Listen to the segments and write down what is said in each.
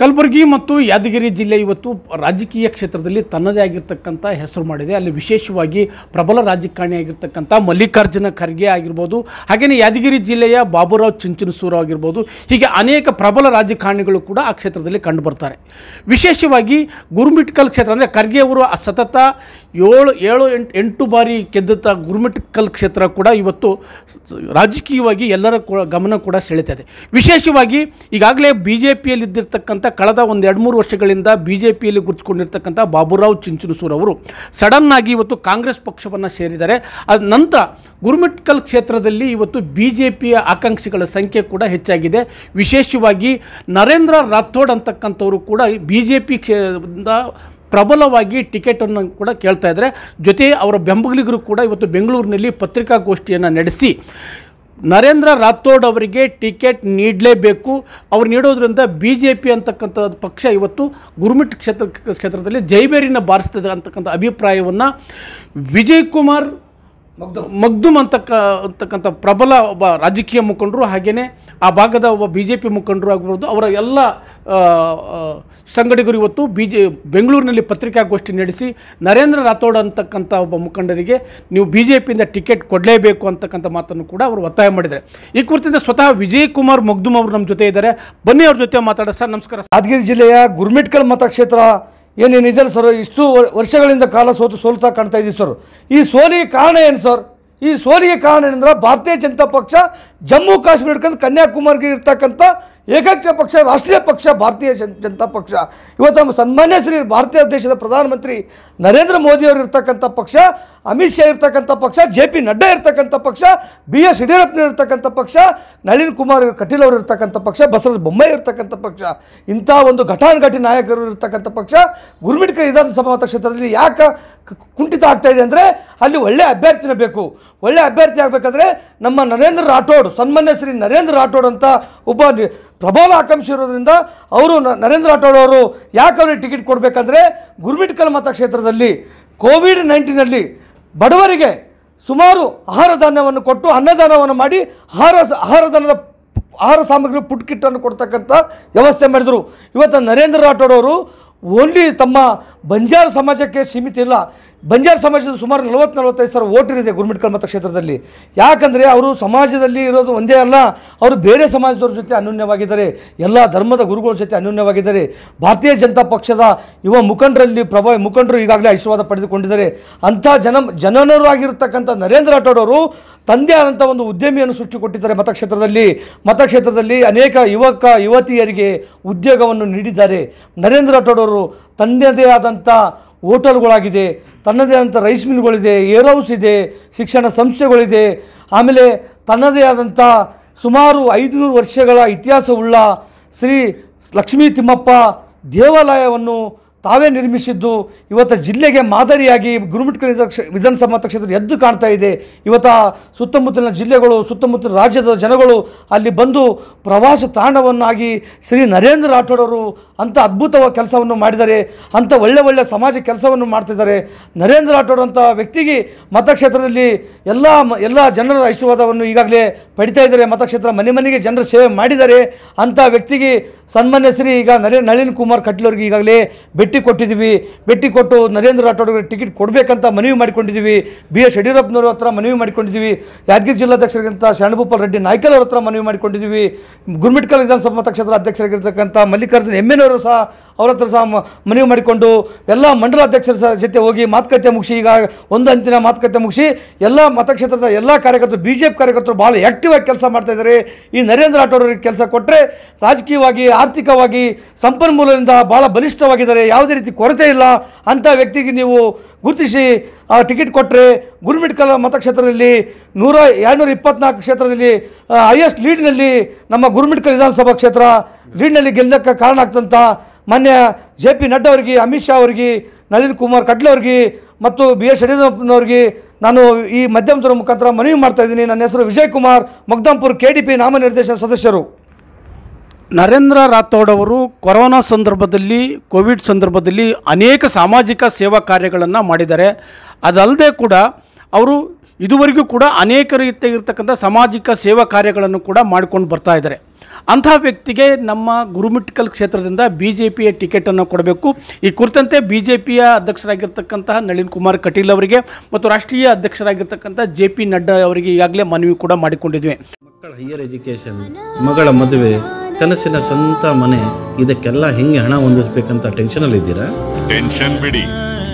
ಕಲಬುರಗಿ ಮತ್ತು ಯಾದಗಿರಿ ಜಿಲ್ಲೆ ಇವತ್ತು ರಾಜಕೀಯ ಕ್ಷೇತ್ರದಲ್ಲಿ ತನ್ನದೇ ಆಗಿರ್ತಕ್ಕಂಥ ಹೆಸರು ಮಾಡಿದೆ ಅಲ್ಲಿ ವಿಶೇಷವಾಗಿ ಪ್ರಬಲ ಆಗಿರ್ತಕ್ಕಂಥ ಮಲ್ಲಿಕಾರ್ಜುನ ಖರ್ಗೆ ಆಗಿರ್ಬೋದು ಹಾಗೆಯೇ ಯಾದಗಿರಿ ಜಿಲ್ಲೆಯ ಬಾಬುರಾವ್ ಚುಂಚನಸೂರು ಆಗಿರ್ಬೋದು ಹೀಗೆ ಅನೇಕ ಪ್ರಬಲ ರಾಜಕಾರಣಿಗಳು ಕೂಡ ಆ ಕ್ಷೇತ್ರದಲ್ಲಿ ಕಂಡುಬರ್ತಾರೆ ವಿಶೇಷವಾಗಿ ಗುರುಮಿಟ್ಕಲ್ ಕ್ಷೇತ್ರ ಅಂದರೆ ಖರ್ಗೆ ಅವರು ಸತತ ಏಳು ಏಳು ಎಂಟು ಎಂಟು ಬಾರಿ ಗೆದ್ದಂಥ ಗುರುಮಿಟ್ಕಲ್ ಕ್ಷೇತ್ರ ಕೂಡ ಇವತ್ತು ರಾಜಕೀಯವಾಗಿ ಎಲ್ಲರ ಗಮನ ಕೂಡ ಸೆಳೆತದೆ ವಿಶೇಷವಾಗಿ ಈಗಾಗಲೇ ಬಿ ಜೆ ಪಿಯಲ್ಲಿದ್ದಿರ್ತಕ್ಕಂಥ ಕಳೆದ ಒಂದು ಎರಡು ಮೂರು ವರ್ಷಗಳಿಂದ ಬಿ ಜೆ ಪಿಯಲ್ಲಿ ಗುರುತಿಕೊಂಡಿರ್ತಕ್ಕಂಥ ಬಾಬುರಾವ್ ಚಿಂಚುನಸೂರ್ ಅವರು ಸಡನ್ ಆಗಿ ಇವತ್ತು ಕಾಂಗ್ರೆಸ್ ಪಕ್ಷವನ್ನು ಸೇರಿದ್ದಾರೆ ಅದ ನಂತರ ಗುರುಮಿಟ್ಕಲ್ ಕ್ಷೇತ್ರದಲ್ಲಿ ಇವತ್ತು ಬಿ ಜೆ ಪಿಯ ಆಕಾಂಕ್ಷಿಗಳ ಸಂಖ್ಯೆ ಕೂಡ ಹೆಚ್ಚಾಗಿದೆ ವಿಶೇಷವಾಗಿ ನರೇಂದ್ರ ರಾಥೋಡ್ ಅಂತಕ್ಕಂಥವರು ಕೂಡ ಬಿ ಜೆ ಪಿ ಪ್ರಬಲವಾಗಿ ಟಿಕೆಟನ್ನು ಕೂಡ ಕೇಳ್ತಾ ಇದ್ದಾರೆ ಜೊತೆ ಅವರ ಬೆಂಬಲಿಗರು ಕೂಡ ಇವತ್ತು ಬೆಂಗಳೂರಿನಲ್ಲಿ ಪತ್ರಿಕಾಗೋಷ್ಠಿಯನ್ನು ನಡೆಸಿ ನರೇಂದ್ರ ರಾಥೋಡ್ ಅವರಿಗೆ ಟಿಕೆಟ್ ನೀಡಲೇಬೇಕು ಅವ್ರು ನೀಡೋದ್ರಿಂದ ಬಿ ಜೆ ಪಿ ಅಂತಕ್ಕಂಥ ಪಕ್ಷ ಇವತ್ತು ಗುರುಮಿಟ್ ಕ್ಷೇತ್ರ ಕ್ಷೇತ್ರದಲ್ಲಿ ಜೈಬೇರಿನ ಬಾರಿಸ್ತದೆ ಅಂತಕ್ಕಂಥ ಅಭಿಪ್ರಾಯವನ್ನು ವಿಜಯ್ ಕುಮಾರ್ ಮಗ್ದುಮ್ ಅಂತಕ್ಕ ಅಂತಕ್ಕಂಥ ಪ್ರಬಲ ಒಬ್ಬ ರಾಜಕೀಯ ಮುಖಂಡರು ಹಾಗೆಯೇ ಆ ಭಾಗದ ಒಬ್ಬ ಬಿ ಜೆ ಪಿ ಮುಖಂಡರು ಆಗಿರ್ಬೋದು ಅವರ ಎಲ್ಲ ಸಂಗಡಿಗರು ಇವತ್ತು ಬಿ ಜೆ ಬೆಂಗಳೂರಿನಲ್ಲಿ ಪತ್ರಿಕಾಗೋಷ್ಠಿ ನಡೆಸಿ ನರೇಂದ್ರ ರಾಥೋಡ್ ಅಂತಕ್ಕಂಥ ಒಬ್ಬ ಮುಖಂಡರಿಗೆ ನೀವು ಬಿ ಜೆ ಪಿಯಿಂದ ಟಿಕೆಟ್ ಕೊಡಲೇಬೇಕು ಅಂತಕ್ಕಂಥ ಮಾತನ್ನು ಕೂಡ ಅವರು ಒತ್ತಾಯ ಮಾಡಿದ್ದಾರೆ ಈ ಕುರಿತಿಂದ ಸ್ವತಃ ವಿಜಯ್ ಕುಮಾರ್ ಮಗ್ದುಮ್ ಅವರು ನಮ್ಮ ಜೊತೆ ಇದ್ದಾರೆ ಬನ್ನಿ ಅವ್ರ ಜೊತೆ ಮಾತಾಡೋ ಸರ್ ನಮಸ್ಕಾರ ಯಾದಗಿರಿ ಜಿಲ್ಲೆಯ ಗುರುಮಿಟ್ಕಲ್ ಮತಕ್ಷೇತ್ರ ಏನೇನಿದೆ ಸರ್ ಇಷ್ಟು ವರ್ಷಗಳಿಂದ ಕಾಲ ಸೋತು ಸೋಲ್ತಾ ಕಾಣ್ತಾ ಇದ್ದೀವಿ ಸರ್ ಈ ಸೋಲಿಗೆ ಕಾರಣ ಏನು ಸರ್ ಈ ಸೋಲಿಗೆ ಕಾರಣ ಏನಂದ್ರೆ ಭಾರತೀಯ ಜನತಾ ಪಕ್ಷ ಜಮ್ಮು ಕಾಶ್ಮೀರ ಇಟ್ಕೊಂಡು ಕನ್ಯಾಕುಮಾರಿಗೆ ಇರ್ತಕ್ಕಂಥ ಏಕೈಕ ಪಕ್ಷ ರಾಷ್ಟ್ರೀಯ ಪಕ್ಷ ಭಾರತೀಯ ಜನತಾ ಪಕ್ಷ ಇವತ್ತು ನಮ್ಮ ಸನ್ಮಾನ್ಯ ಶ್ರೀ ಭಾರತೀಯ ದೇಶದ ಪ್ರಧಾನಮಂತ್ರಿ ನರೇಂದ್ರ ಮೋದಿಯವರು ಇರ್ತಕ್ಕಂಥ ಪಕ್ಷ ಅಮಿತ್ ಶಾ ಇರ್ತಕ್ಕಂಥ ಪಕ್ಷ ಜೆ ಪಿ ನಡ್ಡಾ ಇರ್ತಕ್ಕಂಥ ಪಕ್ಷ ಬಿ ಎಸ್ ಯಡಿಯೂರಪ್ಪನಿರ್ತಕ್ಕಂಥ ಇರ್ತಕ್ಕಂಥ ಪಕ್ಷ ನಳಿನ್ ಕುಮಾರ್ ಕಟೀಲ್ ಅವರು ಇರ್ತಕ್ಕಂಥ ಪಕ್ಷ ಬಸವರಾಜ ಬೊಮ್ಮಾಯಿ ಇರ್ತಕ್ಕಂಥ ಪಕ್ಷ ಇಂಥ ಒಂದು ಘಟಾನುಘಟಿ ನಾಯಕರು ಇರ್ತಕ್ಕಂಥ ಪಕ್ಷ ಗುರುಮಿಟ್ಕರ್ ವಿಧಾನಸಭಾ ಕ್ಷೇತ್ರದಲ್ಲಿ ಯಾಕೆ ಕುಂಠಿತ ಆಗ್ತಾ ಇದೆ ಅಂದರೆ ಅಲ್ಲಿ ಒಳ್ಳೆ ಅಭ್ಯರ್ಥಿನೇ ಬೇಕು ಒಳ್ಳೆ ಅಭ್ಯರ್ಥಿ ಆಗಬೇಕಂದ್ರೆ ನಮ್ಮ ನರೇಂದ್ರ ರಾಠೋಡ್ ಸನ್ಮಾನ್ಯ ಶ್ರೀ ನರೇಂದ್ರ ರಾಠೋಡ್ ಅಂತ ಒಬ್ಬ ಪ್ರಬಲ ಆಕಾಂಕ್ಷಿ ಇರೋದ್ರಿಂದ ಅವರು ನರೇಂದ್ರ ರಾಠೋಡ್ ಅವರು ಯಾಕೆ ಅವ್ರಿಗೆ ಟಿಕೆಟ್ ಕೊಡಬೇಕಂದ್ರೆ ಗುರುಮಿಟ್ಕಲ್ ಮತಕ್ಷೇತ್ರದಲ್ಲಿ ಕೋವಿಡ್ ನೈನ್ಟೀನಲ್ಲಿ ಬಡವರಿಗೆ ಸುಮಾರು ಆಹಾರ ಧಾನ್ಯವನ್ನು ಕೊಟ್ಟು ಅನ್ನದಾನವನ್ನು ಮಾಡಿ ಆಹಾರ ಆಹಾರ ಧಾನ್ಯದ ಆಹಾರ ಸಾಮಗ್ರಿ ಪುಟ್ ಕಿಟ್ಟನ್ನು ಕೊಡ್ತಕ್ಕಂಥ ವ್ಯವಸ್ಥೆ ಮಾಡಿದರು ಇವತ್ತು ನರೇಂದ್ರ ರಾಠೋಡ್ ಅವರು ಓನ್ಲಿ ತಮ್ಮ ಬಂಜಾರ ಸಮಾಜಕ್ಕೆ ಸೀಮಿತ ಇಲ್ಲ ಬಂಜಾರ ಸಮಾಜದ ಸುಮಾರು ನಲವತ್ತು ನಲವತ್ತೈದು ಸಾವಿರ ವೋಟರ್ ಇದೆ ಗುರುಮಿಟ್ಕಲ್ ಮತಕ್ಷೇತ್ರದಲ್ಲಿ ಯಾಕಂದರೆ ಅವರು ಸಮಾಜದಲ್ಲಿ ಇರೋದು ಒಂದೇ ಅಲ್ಲ ಅವರು ಬೇರೆ ಸಮಾಜದವ್ರ ಜೊತೆ ಅನ್ಯೂನ್ಯವಾಗಿದ್ದಾರೆ ಎಲ್ಲ ಧರ್ಮದ ಗುರುಗಳ ಜೊತೆ ಅನ್ಯೂನ್ಯವಾಗಿದ್ದಾರೆ ಭಾರತೀಯ ಜನತಾ ಪಕ್ಷದ ಯುವ ಮುಖಂಡರಲ್ಲಿ ಪ್ರಭಾವಿ ಮುಖಂಡರು ಈಗಾಗಲೇ ಆಶೀರ್ವಾದ ಪಡೆದುಕೊಂಡಿದ್ದಾರೆ ಅಂಥ ಜನ ಜನನರು ಆಗಿರತಕ್ಕಂಥ ನರೇಂದ್ರ ಅವರು ತಂದೆ ಆದಂಥ ಒಂದು ಉದ್ಯಮಿಯನ್ನು ಸೃಷ್ಟಿ ಕೊಟ್ಟಿದ್ದಾರೆ ಮತಕ್ಷೇತ್ರದಲ್ಲಿ ಮತಕ್ಷೇತ್ರದಲ್ಲಿ ಅನೇಕ ಯುವಕ ಯುವತಿಯರಿಗೆ ಉದ್ಯೋಗವನ್ನು ನೀಡಿದ್ದಾರೆ ನರೇಂದ್ರ ರಾಠೋಡ್ ತನ್ನದೇ ಆದಂಥ ಹೋಟೆಲ್ಗಳಾಗಿದೆ ತನ್ನದೇ ಆದಂಥ ರೈಸ್ ಮಿಲ್ಗಳಿದೆ ಏರ್ ಹೌಸ್ ಇದೆ ಶಿಕ್ಷಣ ಸಂಸ್ಥೆಗಳಿದೆ ಆಮೇಲೆ ತನ್ನದೇ ಆದಂಥ ಸುಮಾರು ಐದುನೂರು ವರ್ಷಗಳ ಇತಿಹಾಸವುಳ್ಳ ಶ್ರೀ ಲಕ್ಷ್ಮೀ ತಿಮ್ಮಪ್ಪ ದೇವಾಲಯವನ್ನು ತಾವೇ ನಿರ್ಮಿಸಿದ್ದು ಇವತ್ತು ಜಿಲ್ಲೆಗೆ ಮಾದರಿಯಾಗಿ ಗುರುಮಿಟ್ಕಲ್ ವಿಧಾನಸಭಾ ಕ್ಷೇತ್ರ ಎದ್ದು ಕಾಣ್ತಾ ಇದೆ ಇವತ್ತ ಸುತ್ತಮುತ್ತಲಿನ ಜಿಲ್ಲೆಗಳು ಸುತ್ತಮುತ್ತಲಿನ ರಾಜ್ಯದ ಜನಗಳು ಅಲ್ಲಿ ಬಂದು ಪ್ರವಾಸ ತಾಣವನ್ನಾಗಿ ಶ್ರೀ ನರೇಂದ್ರ ರಾಠೋಡ್ ಅವರು ಅಂಥ ಅದ್ಭುತವಾದ ಕೆಲಸವನ್ನು ಮಾಡಿದ್ದಾರೆ ಅಂಥ ಒಳ್ಳೆ ಒಳ್ಳೆ ಸಮಾಜ ಕೆಲಸವನ್ನು ಮಾಡ್ತಿದ್ದಾರೆ ನರೇಂದ್ರ ರಾಠೋಡ್ ಅಂತ ವ್ಯಕ್ತಿಗೆ ಮತಕ್ಷೇತ್ರದಲ್ಲಿ ಎಲ್ಲ ಎಲ್ಲ ಜನರ ಆಶೀರ್ವಾದವನ್ನು ಈಗಾಗಲೇ ಪಡಿತಾ ಇದ್ದಾರೆ ಮತಕ್ಷೇತ್ರ ಮನೆ ಮನೆಗೆ ಜನರ ಸೇವೆ ಮಾಡಿದ್ದಾರೆ ಅಂಥ ವ್ಯಕ್ತಿಗೆ ಸನ್ಮಾನ್ಯ ಶ್ರೀ ಈಗ ನರೇ ನಳಿನ್ ಕುಮಾರ್ ಕಟೀಲ್ ಈಗಾಗಲೇ ಭೇಟಿ ಕೊಟ್ಟಿದ್ದೀವಿ ಭೇಟಿ ಕೊಟ್ಟು ನರೇಂದ್ರ ರಾಠೋಡ್ಗೆ ಟಿಕೆಟ್ ಕೊಡಬೇಕಂತ ಮನವಿ ಮಾಡಿಕೊಂಡಿದ್ದೀವಿ ಬಿ ಎಸ್ ಯಡಿಯೂರಪ್ಪನವ್ರ ಹತ್ರ ಮನವಿ ಮಾಡಿಕೊಂಡಿದ್ದೀವಿ ಯಾದಗಿರಿ ಜಿಲ್ಲಾಧ್ಯಕ್ಷರಿಗಿಂತ ಶರಣಭೂಪಾಲ್ ರೆಡ್ಡಿ ನಾಯ್ಕಲ್ ಅವ್ರ ಹತ್ರ ಮನವಿ ಮಾಡಿಕೊಂಡಿದ್ದೀವಿ ಗುರುಮಿಟ್ಕಲ್ ವಿಧಾನಸಭಾ ಕ್ಷೇತ್ರ ಅಧ್ಯಕ್ಷರಾಗಿರ್ತಕ್ಕಂಥ ಮಲ್ಲಿಕಾರ್ಜುನ್ ಎಮ್ ಎನ್ ಅವರು ಸಹ ಅವ್ರ ಹತ್ರ ಸಹ ಮನವಿ ಮಾಡಿಕೊಂಡು ಎಲ್ಲ ಮಂಡಲಾಧ್ಯಕ್ಷರ ಸಹ ಜೊತೆ ಹೋಗಿ ಮಾತುಕತೆ ಮುಗಿಸಿ ಈಗ ಒಂದು ಅಂತಿನ ಮಾತುಕತೆ ಮುಗಿಸಿ ಎಲ್ಲ ಮತಕ್ಷೇತ್ರದ ಎಲ್ಲ ಕಾರ್ಯಕರ್ತರು ಬಿ ಜೆ ಪಿ ಕಾರ್ಯಕರ್ತರು ಭಾಳ ಆ್ಯಕ್ಟಿವ್ ಆಗಿ ಕೆಲಸ ಮಾಡ್ತಾ ಇದ್ದಾರೆ ಈ ನರೇಂದ್ರ ರಾಠೋಡ್ ಕೆಲಸ ಕೊಟ್ಟರೆ ರಾಜಕೀಯವಾಗಿ ಆರ್ಥಿಕವಾಗಿ ಸಂಪನ್ಮೂಲದಿಂದ ಭಾಳ ಬಲಿಷ್ಠವಾಗಿದ್ದಾರೆ ಯಾವುದೇ ರೀತಿ ಕೊರತೆ ಇಲ್ಲ ಅಂಥ ವ್ಯಕ್ತಿಗೆ ನೀವು ಗುರುತಿಸಿ ಟಿಕೆಟ್ ಕೊಟ್ಟರೆ ಗುರುಮಿಡ್ಕಲ್ ಮತಕ್ಷೇತ್ರದಲ್ಲಿ ನೂರ ಎರಡುನೂರ ಇಪ್ಪತ್ನಾಲ್ಕು ಕ್ಷೇತ್ರದಲ್ಲಿ ಹೈಯೆಸ್ಟ್ ಲೀಡ್ನಲ್ಲಿ ನಮ್ಮ ಗುರುಮಿಡ್ಕಲ್ ವಿಧಾನಸಭಾ ಕ್ಷೇತ್ರ ಲೀಡ್ನಲ್ಲಿ ಗೆಲ್ಲಕ್ಕೆ ಕಾರಣ ಆಗ್ತಂಥ ಮಾನ್ಯ ಜೆ ಪಿ ನಡ್ಡಾ ಅವ್ರಿಗೆ ಅಮಿತ್ ಶಾ ಅವ್ರಿಗೆ ನಳಿನ್ ಕುಮಾರ್ ಕಡ್ಲೆ ಅವ್ರಿಗೆ ಮತ್ತು ಬಿ ಎಸ್ ಯಡಿಯೂರಪ್ಪನವ್ರಿಗೆ ನಾನು ಈ ಮಧ್ಯಮದ ಮುಖಾಂತರ ಮನವಿ ಇದ್ದೀನಿ ನನ್ನ ಹೆಸರು Vijay Kumar Mugdampur K D P ನಾಮನಿರ್ದೇಶನ ಸದಸ್ಯರು ನರೇಂದ್ರ ರಾಥೋಡ್ ಅವರು ಕೊರೋನಾ ಸಂದರ್ಭದಲ್ಲಿ ಕೋವಿಡ್ ಸಂದರ್ಭದಲ್ಲಿ ಅನೇಕ ಸಾಮಾಜಿಕ ಸೇವಾ ಕಾರ್ಯಗಳನ್ನು ಮಾಡಿದ್ದಾರೆ ಅದಲ್ಲದೆ ಕೂಡ ಅವರು ಇದುವರೆಗೂ ಕೂಡ ಅನೇಕ ರೀತಿಯಾಗಿರ್ತಕ್ಕಂಥ ಸಾಮಾಜಿಕ ಸೇವಾ ಕಾರ್ಯಗಳನ್ನು ಕೂಡ ಮಾಡಿಕೊಂಡು ಬರ್ತಾ ಇದ್ದಾರೆ ಅಂಥ ವ್ಯಕ್ತಿಗೆ ನಮ್ಮ ಗುರುಮಿಟ್ಕಲ್ ಕ್ಷೇತ್ರದಿಂದ ಬಿ ಜೆ ಪಿಯ ಟಿಕೆಟನ್ನು ಕೊಡಬೇಕು ಈ ಕುರಿತಂತೆ ಬಿ ಜೆ ಪಿಯ ಅಧ್ಯಕ್ಷರಾಗಿರ್ತಕ್ಕಂತಹ ನಳಿನ್ ಕುಮಾರ್ ಕಟೀಲ್ ಅವರಿಗೆ ಮತ್ತು ರಾಷ್ಟ್ರೀಯ ಅಧ್ಯಕ್ಷರಾಗಿರ್ತಕ್ಕಂಥ ಜೆ ಪಿ ನಡ್ಡಾ ಅವರಿಗೆ ಈಗಾಗಲೇ ಮನವಿ ಕೂಡ ಮಾಡಿಕೊಂಡಿದ್ವಿ ಮಕ್ಕಳ ಹೈಯರ್ ಎಜುಕೇಷನ್ ಮಗಳ ಮದುವೆ ಕನಸಿನ ಸ್ವಂತ ಮನೆ ಇದಕ್ಕೆಲ್ಲ ಹೆಂಗೆ ಹಣ ಹೊಂದಿಸ್ಬೇಕಂತ ಅಲ್ಲಿ ಇದ್ದೀರಾ ಟೆನ್ಷನ್ ಬಿಡಿ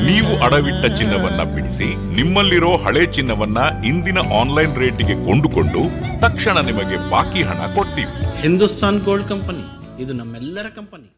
ನೀವು ಅಡವಿಟ್ಟ ಚಿನ್ನವನ್ನ ಬಿಡಿಸಿ ನಿಮ್ಮಲ್ಲಿರೋ ಹಳೆ ಚಿನ್ನವನ್ನ ಇಂದಿನ ಆನ್ಲೈನ್ ರೇಟಿಗೆ ಕೊಂಡುಕೊಂಡು ತಕ್ಷಣ ನಿಮಗೆ ಬಾಕಿ ಹಣ ಕೊಡ್ತೀವಿ ಹಿಂದೂಸ್ತಾನ್ ಗೋಲ್ಡ್ ಕಂಪನಿ ಇದು ನಮ್ಮೆಲ್ಲರ ಕಂಪನಿ